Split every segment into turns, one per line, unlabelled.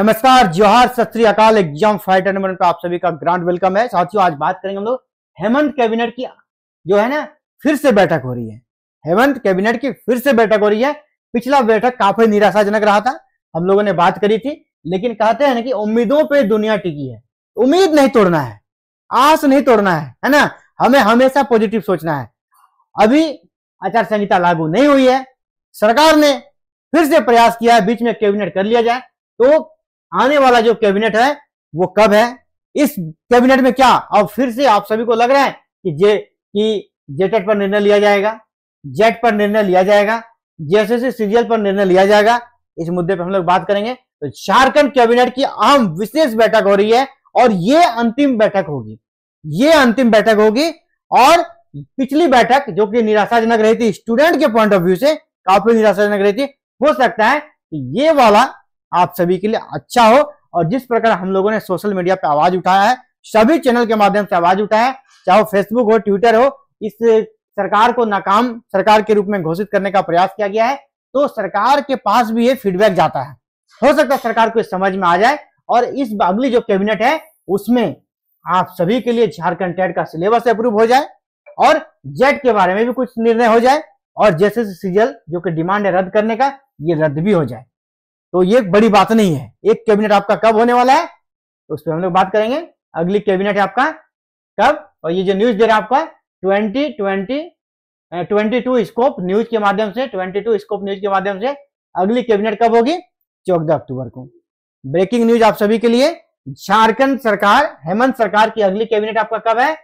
नमस्कार जोहार सत्री अकाल एग्जाम फाइटर नंबर पर आप सभी का ग्रांड वेलकम है साथियों आज बात करेंगे हम लोग हेमंत कैबिनेट की जो है ना फिर से बैठक हो रही है हेमंत कैबिनेट की फिर से बैठक हो रही है पिछला बैठक काफी निराशाजनक रहा था हम लोगों ने बात करी थी लेकिन कहते हैं ना कि उम्मीदों पे दुनिया टिकी है उम्मीद नहीं तोड़ना है आस नहीं तोड़ना है है ना हमें हमेशा पॉजिटिव सोचना है अभी आचार संहिता लागू नहीं हुई है सरकार ने फिर से प्रयास किया है बीच में कैबिनेट कर लिया जाए तो आने वाला जो कैबिनेट है वो कब है इस कैबिनेट में क्या अब फिर से आप सभी को लग रहा है कि जे कि जेट पर निर्णय लिया जाएगा जेट पर निर्णय लिया जाएगा जेएसएससी सीरियल पर निर्णय लिया जाएगा इस मुद्दे पर हम लोग बात करेंगे तो झारखंड कैबिनेट की अहम विशेष बैठक हो रही है और ये अंतिम बैठक होगी ये अंतिम बैठक होगी और पिछली बैठक जो कि निराशाजनक रही थी स्टूडेंट के पॉइंट ऑफ व्यू से काफी निराशाजनक रही थी हो सकता है कि ये वाला आप सभी के लिए अच्छा हो और जिस प्रकार हम लोगों ने सोशल मीडिया पर आवाज उठाया है सभी चैनल के माध्यम से आवाज उठाया है चाहे वो फेसबुक हो ट्विटर हो इस सरकार को नाकाम सरकार के रूप में घोषित करने का प्रयास किया गया है तो सरकार के पास भी ये फीडबैक जाता है हो सकता है सरकार को समझ में आ जाए और इस अगली जो कैबिनेट है उसमें आप सभी के लिए झारखंड टेट का सिलेबस अप्रूव हो जाए और जेट के बारे में भी कुछ निर्णय हो जाए और जैसे सीजल जो कि डिमांड है रद्द करने का ये रद्द भी हो जाए तो ये बड़ी बात नहीं है एक कैबिनेट आपका कब होने वाला है तो उस पर हम लोग बात करेंगे अगली कैबिनेट है आपका कब और ये जो न्यूज दे रहा है आपका twenty twenty twenty two Scope News के माध्यम से ट्वेंटी टू स्कोप न्यूज के माध्यम से अगली कैबिनेट कब होगी चौदह अक्टूबर को ब्रेकिंग न्यूज आप सभी के लिए झारखंड सरकार हेमंत सरकार की अगली कैबिनेट आपका कब है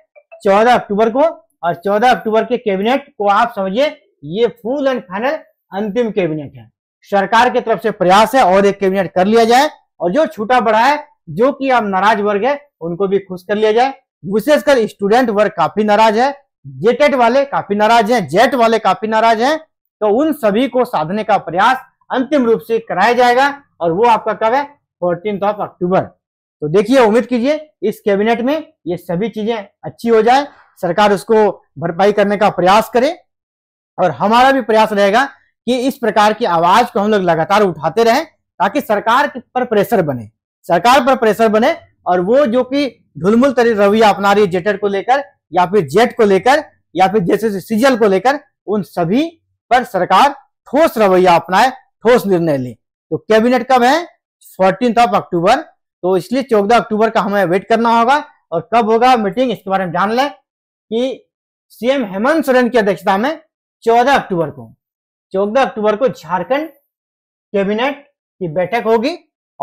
चौदह अक्टूबर को और 14 अक्टूबर के कैबिनेट को आप समझिए ये फुल एंड फाइनल अंतिम कैबिनेट है सरकार की तरफ से प्रयास है और एक कैबिनेट कर लिया जाए और जो छूटा बढ़ा है जो कि अब नाराज वर्ग है उनको भी खुश कर लिया जाए विशेषकर स्टूडेंट वर्ग काफी नाराज है जेटेट e वाले काफी नाराज हैं जेट e वाले काफी नाराज हैं तो उन सभी को साधने का प्रयास अंतिम रूप से कराया जाएगा और वो आपका कब है फोर्टीन ऑफ अक्टूबर तो देखिए उम्मीद कीजिए इस कैबिनेट में ये सभी चीजें अच्छी हो जाए सरकार उसको भरपाई करने का प्रयास करे और हमारा भी प्रयास रहेगा कि इस प्रकार की आवाज को हम लोग लगातार उठाते रहें ताकि सरकार पर प्रेशर बने सरकार पर प्रेशर बने और वो जो कि ढुलमुल तरी रवैया अपना रही जेटर को लेकर या फिर जेट को लेकर या फिर जैसे सीजल को लेकर उन सभी पर सरकार ठोस रवैया अपनाए ठोस निर्णय ले तो कैबिनेट कब है फोर्टीन ऑफ अक्टूबर तो इसलिए चौदह अक्टूबर का हमें वेट करना होगा और कब होगा मीटिंग इसके बारे में जान लें कि सीएम हेमंत सोरेन की अध्यक्षता में 14 अक्टूबर को 14 अक्टूबर को झारखंड कैबिनेट की बैठक होगी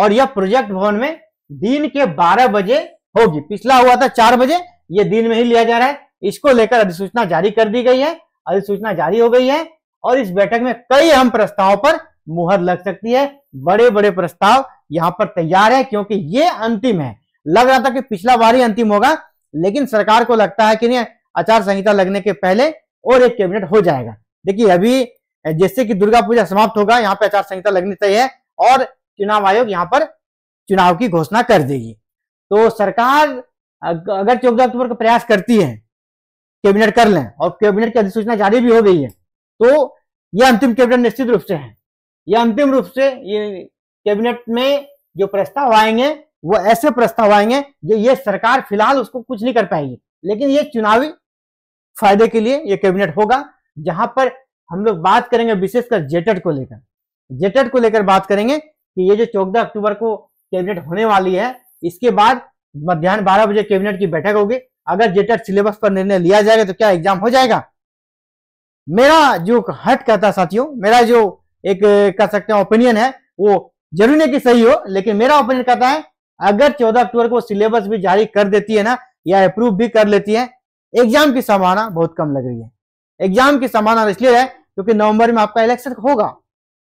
और यह प्रोजेक्ट भवन में दिन के 12 बजे होगी पिछला हुआ था 4 बजे ये दिन में ही लिया जा रहा है इसको लेकर अधिसूचना जारी कर दी गई है अधिसूचना जारी हो गई है और इस बैठक में कई अहम प्रस्तावों पर मुहर लग सकती है बड़े बड़े प्रस्ताव यहां पर तैयार है क्योंकि ये अंतिम है लग रहा था कि पिछला बार ही अंतिम होगा लेकिन सरकार को लगता है कि नहीं आचार संहिता लगने के पहले और एक कैबिनेट हो जाएगा देखिए अभी जैसे कि दुर्गा पूजा समाप्त होगा यहाँ पे आचार संहिता लगनी तय है और चुनाव आयोग यहाँ पर चुनाव की घोषणा कर देगी तो सरकार अगर चौदह अक्टूबर को प्रयास करती है कैबिनेट कर लें और कैबिनेट की अधिसूचना जारी भी हो गई है तो यह अंतिम कैबिनेट निश्चित रूप से है यह अंतिम रूप से ये कैबिनेट में जो प्रस्ताव आएंगे वो ऐसे प्रस्ताव आएंगे जो ये सरकार फिलहाल उसको कुछ नहीं कर पाएगी लेकिन ये चुनावी फायदे के लिए ये कैबिनेट होगा जहां पर हम लोग बात करेंगे विशेषकर जेटेड को लेकर जेटेड को लेकर बात करेंगे कि ये जो चौदह अक्टूबर को कैबिनेट होने वाली है इसके बाद मध्यान्ह बारह बजे कैबिनेट की बैठक होगी अगर जेटेड सिलेबस पर निर्णय लिया जाएगा तो क्या एग्जाम हो जाएगा मेरा जो हट कहता साथियों मेरा जो एक कह सकते हैं ओपिनियन है वो जरूरी नहीं कि सही हो लेकिन मेरा ओपिनियन कहता है अगर चौदह अक्टूबर को सिलेबस भी जारी कर देती है ना या अप्रूव भी कर लेती है एग्जाम की संभावना बहुत कम लग रही है एग्जाम की संभावना इसलिए है क्योंकि नवंबर में आपका इलेक्शन होगा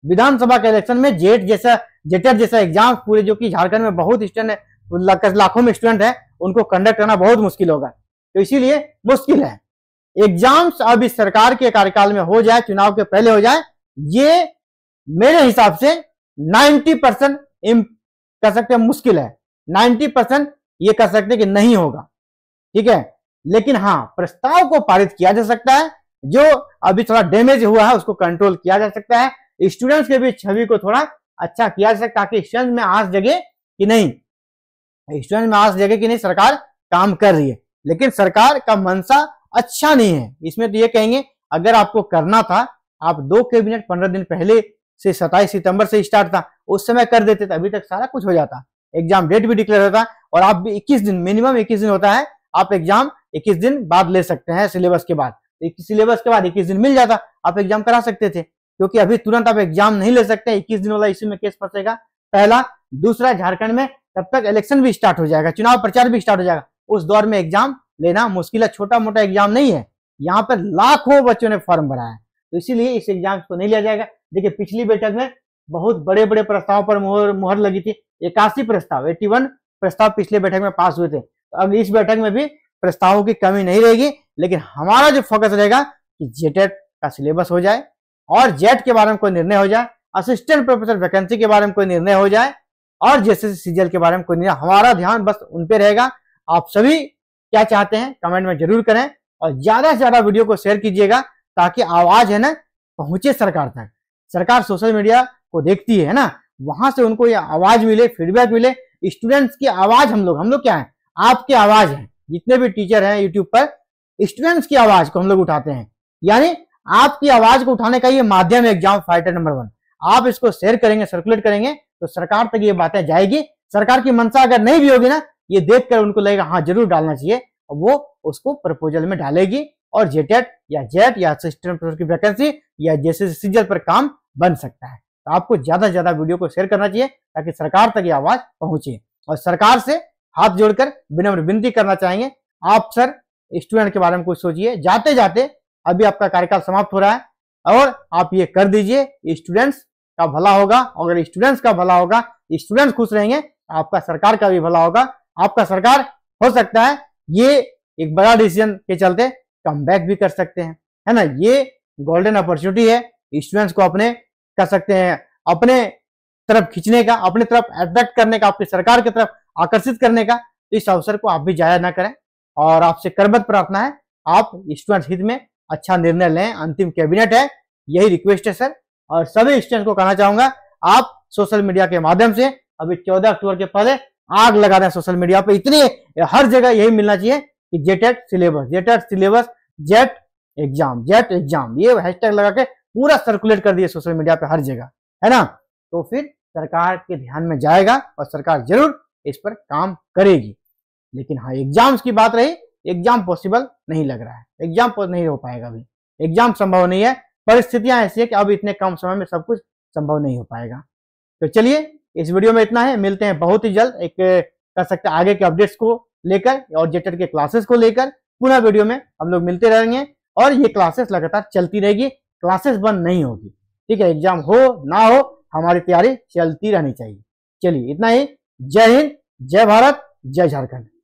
विधानसभा के इलेक्शन में जेट जैसा जेटर जैसा एग्जाम पूरे जो कि झारखंड में बहुत स्टूडेंट लाखों में स्टूडेंट है उनको कंडक्ट करना बहुत मुश्किल होगा तो इसीलिए मुश्किल है एग्जाम्स अब इस सरकार के कार्यकाल में हो जाए चुनाव के पहले हो जाए ये मेरे हिसाब से 90 परसेंट कर सकते हैं मुश्किल है नाइन्टी परसेंट ये कर सकते हैं कि नहीं होगा ठीक है लेकिन हाँ प्रस्ताव को पारित किया जा सकता है जो अभी थोड़ा डैमेज हुआ है उसको कंट्रोल किया जा सकता है स्टूडेंट्स के भी छवि को थोड़ा अच्छा किया जा सकता है ताकि स्टूडेंट में आस जगे कि नहीं स्टूडेंट में आस जगे कि नहीं सरकार काम कर रही है लेकिन सरकार का मनसा अच्छा नहीं है इसमें तो ये कहेंगे अगर आपको करना था आप दो कैबिनेट पंद्रह दिन पहले से सत्ताईस सितंबर से स्टार्ट था उस समय कर देते तो अभी तक सारा कुछ हो जाता एग्जाम डेट भी डिक्लेयर होता और आप भी इक्कीस दिन मिनिमम इक्कीस दिन होता है आप एग्जाम इक्कीस दिन बाद ले सकते हैं सिलेबस के बाद सिलेबस तो के बाद इक्कीस दिन मिल जाता आप एग्जाम करा सकते थे क्योंकि अभी तुरंत आप एग्जाम नहीं ले सकते इक्कीस दिन वाला इसी में केस फंसेगा पहला दूसरा झारखंड में तब तक इलेक्शन भी स्टार्ट हो जाएगा चुनाव प्रचार भी स्टार्ट हो जाएगा उस दौर में एग्जाम लेना मुश्किल है छोटा मोटा एग्जाम नहीं है यहाँ पर लाखों बच्चों ने फॉर्म भरा है तो इसीलिए इस एग्जाम को नहीं लिया जाएगा देखिए पिछली बैठक में बहुत बड़े बड़े प्रस्ताव पर मोहर मोहर लगी थी इक्यासी प्रस्ताव एट्टी वन प्रस्ताव पिछले बैठक में पास हुए थे तो अब इस बैठक में भी प्रस्तावों की कमी नहीं रहेगी लेकिन हमारा जो फोकस रहेगा कि जेटेट का सिलेबस हो जाए और जेट e के बारे में कोई निर्णय हो जाए असिस्टेंट प्रोफेसर वैकेंसी के बारे में कोई निर्णय हो जाए और जैसे सीजीएल के बारे में कोई निर्णय हमारा ध्यान बस उन पे रहेगा आप सभी क्या चाहते हैं कमेंट में जरूर करें और ज्यादा से ज्यादा वीडियो को शेयर कीजिएगा ताकि आवाज है ना पहुंचे सरकार तक सरकार सोशल मीडिया को देखती है ना वहां से उनको ये आवाज मिले फीडबैक मिले स्टूडेंट्स की आवाज हम लोग हम लोग क्या है आपके आवाज है जितने भी टीचर हैं यूट्यूब पर स्टूडेंट्स की आवाज को हम लोग उठाते हैं यानी आपकी आवाज को उठाने का ये माध्यम है एग्जाम फाइटर नंबर वन आप इसको शेयर करेंगे सर्कुलेट करेंगे तो सरकार तक ये बातें जाएगी सरकार की मंशा अगर नहीं भी होगी ना ये देख उनको लगेगा हाँ जरूर डालना चाहिए और वो उसको प्रपोजल में डालेगी और जेटेट e या जेट e या असिस्टेंट प्रोफेसर की वैकेंसी या जैसे सीजल पर काम बन सकता है तो आपको ज्यादा से ज्यादा वीडियो को शेयर करना चाहिए ताकि सरकार तक ये आवाज पहुंचे और सरकार से हाथ जोड़कर विनम्र विनती करना चाहेंगे आप सर स्टूडेंट के बारे में कुछ सोचिए जाते जाते अभी आपका कार्यकाल समाप्त हो रहा है और आप ये कर दीजिए स्टूडेंट्स का भला होगा अगर स्टूडेंट्स का भला होगा स्टूडेंट्स खुश रहेंगे आपका सरकार का भी भला होगा आपका सरकार हो सकता है ये एक बड़ा डिसीजन के चलते कम बैक भी कर सकते हैं है ना ये गोल्डन अपॉर्चुनिटी है स्टूडेंट्स को अपने कर सकते हैं अपने तरफ खींचने का अपने तरफ अट्रैक्ट करने का आपकी सरकार की तरफ आकर्षित करने का इस अवसर को आप भी जाया ना करें और आपसे करबद प्रार्थना है आप स्टूडेंट हित में अच्छा निर्णय लें अंतिम कैबिनेट है यही रिक्वेस्ट है सर और सभी स्टूडेंट को कहना चाहूंगा आप सोशल मीडिया के माध्यम से अभी चौदह अक्टूबर के पहले आग लगा दें सोशल मीडिया पर इतनी हर जगह यही मिलना चाहिए कि JTET syllabus JTET syllabus JET exam JET exam ये हैशटैग लगा के पूरा सर्कुलेट कर दिए सोशल मीडिया पे हर जगह है ना तो फिर सरकार के ध्यान में जाएगा और सरकार जरूर इस पर काम करेगी लेकिन हाँ एग्जाम्स की बात रही एग्जाम पॉसिबल नहीं लग रहा है एग्जाम नहीं हो पाएगा अभी एग्जाम संभव नहीं है परिस्थितियां ऐसी है कि अब इतने कम समय में सब कुछ संभव नहीं हो पाएगा तो चलिए इस वीडियो में इतना है मिलते हैं बहुत ही जल्द एक कर सकते आगे के अपडेट्स को लेकर और जेटेड e के क्लासेस को लेकर पुनः वीडियो में हम लोग मिलते रहेंगे और ये क्लासेस लगातार चलती रहेगी क्लासेस बंद नहीं होगी ठीक है एग्जाम हो ना हो हमारी तैयारी चलती रहनी चाहिए चलिए इतना ही जय हिंद जय भारत जय झारखंड